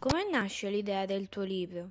Come nasce l'idea del tuo libro?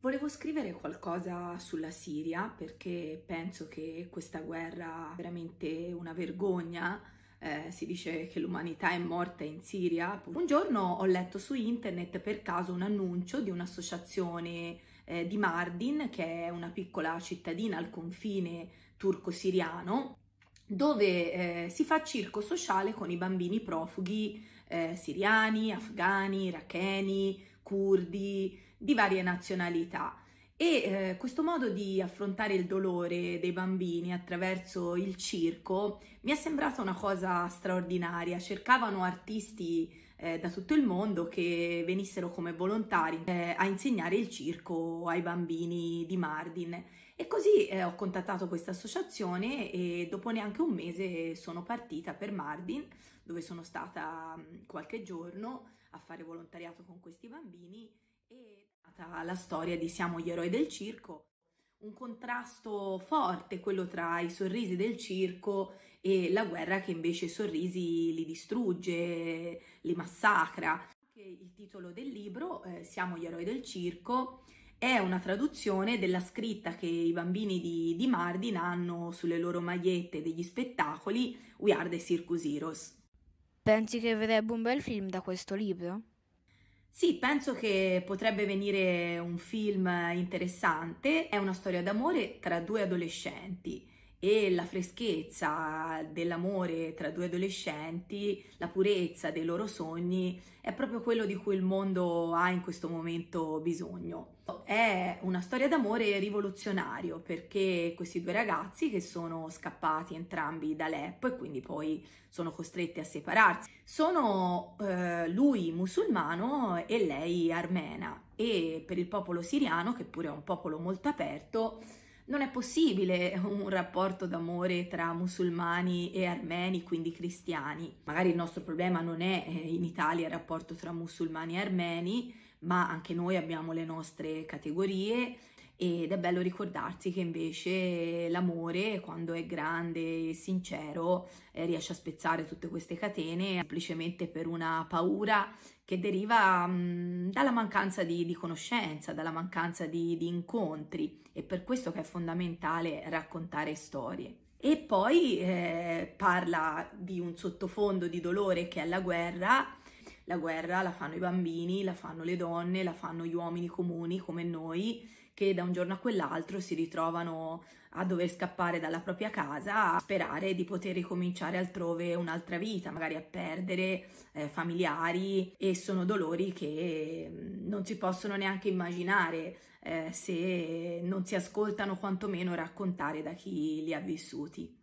Volevo scrivere qualcosa sulla Siria perché penso che questa guerra è veramente una vergogna. Eh, si dice che l'umanità è morta in Siria. Un giorno ho letto su internet per caso un annuncio di un'associazione eh, di Mardin, che è una piccola cittadina al confine turco-siriano, dove eh, si fa circo sociale con i bambini profughi eh, siriani, afghani, iracheni, curdi, di varie nazionalità. E eh, questo modo di affrontare il dolore dei bambini attraverso il circo mi è sembrata una cosa straordinaria. Cercavano artisti eh, da tutto il mondo che venissero come volontari eh, a insegnare il circo ai bambini di Mardin. E così eh, ho contattato questa associazione e dopo neanche un mese sono partita per Mardin, dove sono stata mm, qualche giorno a fare volontariato con questi bambini e la storia di Siamo gli eroi del circo, un contrasto forte quello tra i sorrisi del circo e la guerra che invece i sorrisi li distrugge, li massacra. Il titolo del libro, eh, Siamo gli eroi del circo, è una traduzione della scritta che i bambini di, di Mardin hanno sulle loro magliette degli spettacoli We are the Circus Heroes. Pensi che vedrebbe un bel film da questo libro? Sì, penso che potrebbe venire un film interessante. È una storia d'amore tra due adolescenti e la freschezza dell'amore tra due adolescenti, la purezza dei loro sogni, è proprio quello di cui il mondo ha in questo momento bisogno. È una storia d'amore rivoluzionario perché questi due ragazzi che sono scappati entrambi da Aleppo e quindi poi sono costretti a separarsi, sono eh, lui musulmano e lei armena e per il popolo siriano, che pure è un popolo molto aperto, non è possibile un rapporto d'amore tra musulmani e armeni, quindi cristiani. Magari il nostro problema non è eh, in Italia il rapporto tra musulmani e armeni, ma anche noi abbiamo le nostre categorie ed è bello ricordarsi che invece l'amore quando è grande e sincero eh, riesce a spezzare tutte queste catene semplicemente per una paura che deriva mh, mm, dalla mancanza di, di, conoscenza, dalla mancanza di, di incontri e per questo che è fondamentale raccontare storie. E poi eh, parla di un sottofondo di dolore che è la guerra la guerra la fanno i bambini, la fanno le donne, la fanno gli uomini comuni come noi, che da un giorno a quell'altro si ritrovano a dover scappare dalla propria casa, a sperare di poter ricominciare altrove un'altra vita, magari a perdere eh, familiari e sono dolori che mm, non si possono neanche immaginare eh, se non si ascoltano quantomeno raccontare da chi li ha vissuti.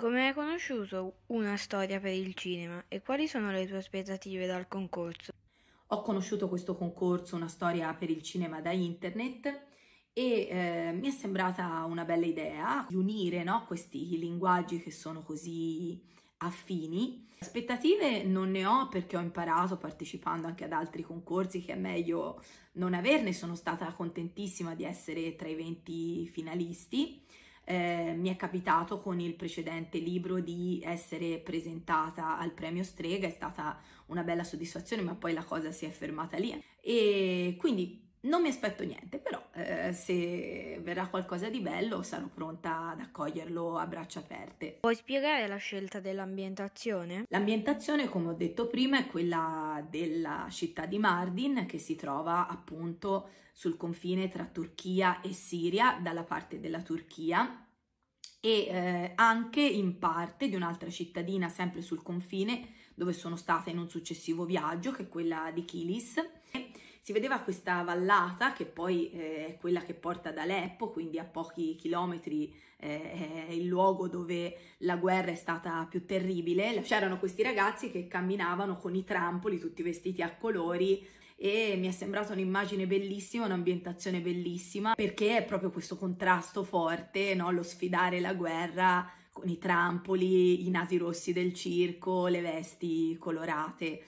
Come hai conosciuto una storia per il cinema e quali sono le tue aspettative dal concorso? Ho conosciuto questo concorso, una storia per il cinema da internet e eh, mi è sembrata una bella idea di unire no, questi linguaggi che sono così affini. Aspettative non ne ho perché ho imparato partecipando anche ad altri concorsi che è meglio non averne, sono stata contentissima di essere tra i 20 finalisti eh, mi è capitato con il precedente libro di essere presentata al premio Strega, è stata una bella soddisfazione, ma poi la cosa si è fermata lì. E quindi non mi aspetto niente, però eh, se verrà qualcosa di bello sarò pronta ad accoglierlo a braccia aperte. Puoi spiegare la scelta dell'ambientazione? L'ambientazione, come ho detto prima, è quella della città di Mardin che si trova appunto sul confine tra Turchia e Siria, dalla parte della Turchia e eh, anche in parte di un'altra cittadina sempre sul confine dove sono stata in un successivo viaggio che è quella di Kilis si vedeva questa vallata che poi eh, è quella che porta ad Aleppo, quindi a pochi chilometri eh, è il luogo dove la guerra è stata più terribile. C'erano questi ragazzi che camminavano con i trampoli, tutti vestiti a colori, e mi è sembrata un'immagine bellissima, un'ambientazione bellissima, perché è proprio questo contrasto forte, no? lo sfidare la guerra con i trampoli, i nasi rossi del circo, le vesti colorate.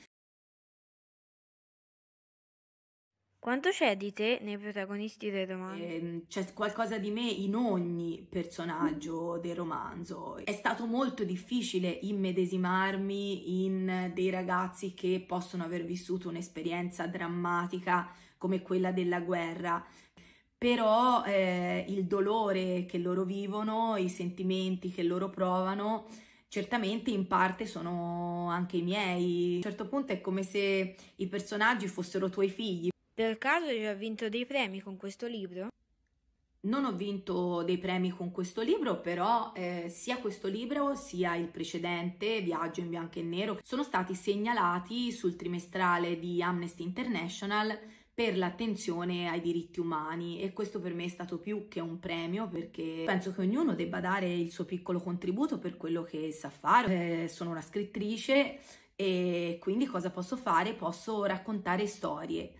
Quanto c'è di te nei protagonisti dei romanzi? Eh, c'è qualcosa di me in ogni personaggio del romanzo. È stato molto difficile immedesimarmi in dei ragazzi che possono aver vissuto un'esperienza drammatica come quella della guerra, però eh, il dolore che loro vivono, i sentimenti che loro provano, certamente in parte sono anche i miei. A un certo punto è come se i personaggi fossero tuoi figli. Per caso hai già vinto dei premi con questo libro? Non ho vinto dei premi con questo libro, però eh, sia questo libro sia il precedente, Viaggio in bianco e nero, sono stati segnalati sul trimestrale di Amnesty International per l'attenzione ai diritti umani e questo per me è stato più che un premio perché penso che ognuno debba dare il suo piccolo contributo per quello che sa fare. Eh, sono una scrittrice e quindi cosa posso fare? Posso raccontare storie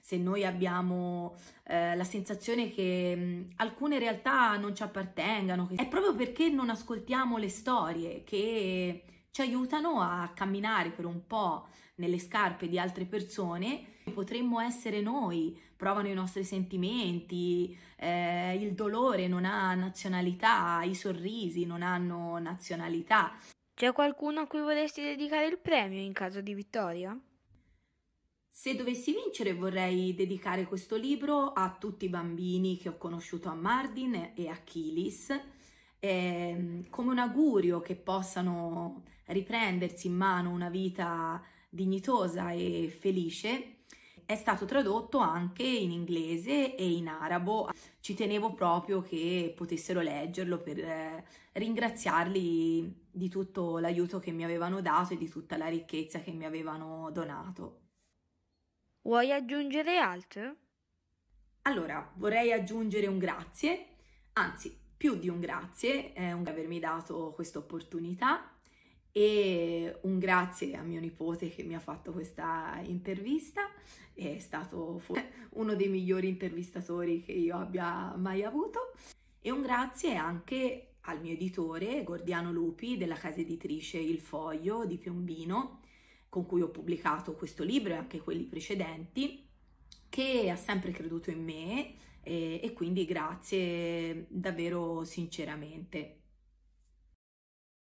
se noi abbiamo eh, la sensazione che mh, alcune realtà non ci appartengano, è proprio perché non ascoltiamo le storie che ci aiutano a camminare per un po' nelle scarpe di altre persone, potremmo essere noi, provano i nostri sentimenti, eh, il dolore non ha nazionalità, i sorrisi non hanno nazionalità. C'è qualcuno a cui vorresti dedicare il premio in caso di vittoria? Se dovessi vincere vorrei dedicare questo libro a tutti i bambini che ho conosciuto a Mardin e a Kilis, eh, come un augurio che possano riprendersi in mano una vita dignitosa e felice. È stato tradotto anche in inglese e in arabo. Ci tenevo proprio che potessero leggerlo per eh, ringraziarli di tutto l'aiuto che mi avevano dato e di tutta la ricchezza che mi avevano donato. Vuoi aggiungere altro? Allora, vorrei aggiungere un grazie, anzi più di un grazie eh, per avermi dato questa opportunità e un grazie a mio nipote che mi ha fatto questa intervista, è stato uno dei migliori intervistatori che io abbia mai avuto e un grazie anche al mio editore Gordiano Lupi della casa editrice Il Foglio di Piombino con cui ho pubblicato questo libro e anche quelli precedenti, che ha sempre creduto in me e, eh, e quindi grazie davvero sinceramente.